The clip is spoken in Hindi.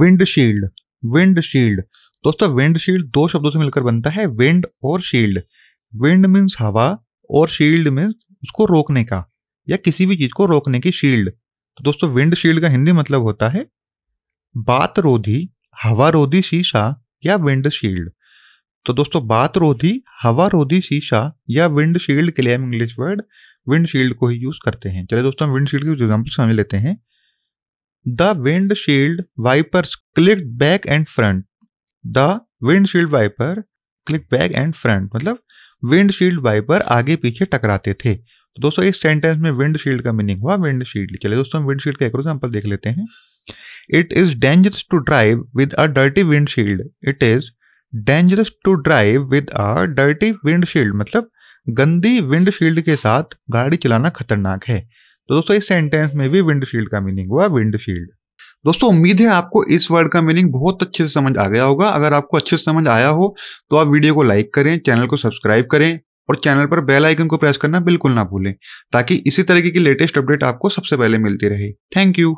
विंडशील्ड विंडशील्ड दोस्तों विंडशील्ड दो शब्दों से मिलकर बनता है विंड और शील्ड विंड मीन्स हवा और शील्ड मीन्स उसको रोकने का या किसी भी चीज़ को रोकने की शील्ड तो दोस्तों विंडशील्ड का हिंदी मतलब होता है बात रोधी हवा रोधी शीशा या विंड शील्ड तो दोस्तों बात रोधी हवा रोधी शीशा या विंड शील्ड के लिए हम इंग्लिश वर्ड विंड शील्ड को ही यूज़ करते हैं चलिए दोस्तों हम विंड शील्ड की एग्जाम्पल समझ लेते हैं The windshield wipers clicked back and front. The windshield wiper click back and front मतलब विंडशील्ड वाइपर आगे पीछे टकराते थे तो दोस्तों इस सेंटेंस में विंडशील्ड का मीनिंग हुआ विंडशील्ड चलिए दोस्तों हम विंडशील्ड का एक एग्जाम्पल देख लेते हैं it is dangerous to drive with a dirty windshield it is dangerous to drive with a dirty windshield मतलब गंदी विंडशील्ड के साथ गाड़ी चलाना खतरनाक है तो दोस्तों इस सेंटेंस में भी विंडशील्ड का मीनिंग हुआ विंडशील्ड दोस्तों उम्मीद है आपको इस वर्ड का मीनिंग बहुत अच्छे से समझ आ गया होगा अगर आपको अच्छे से समझ आया हो तो आप वीडियो को लाइक करें चैनल को सब्सक्राइब करें और चैनल पर बेल आइकन को प्रेस करना बिल्कुल ना भूलें ताकि इसी तरीके की लेटेस्ट अपडेट आपको सबसे पहले मिलती रहे थैंक यू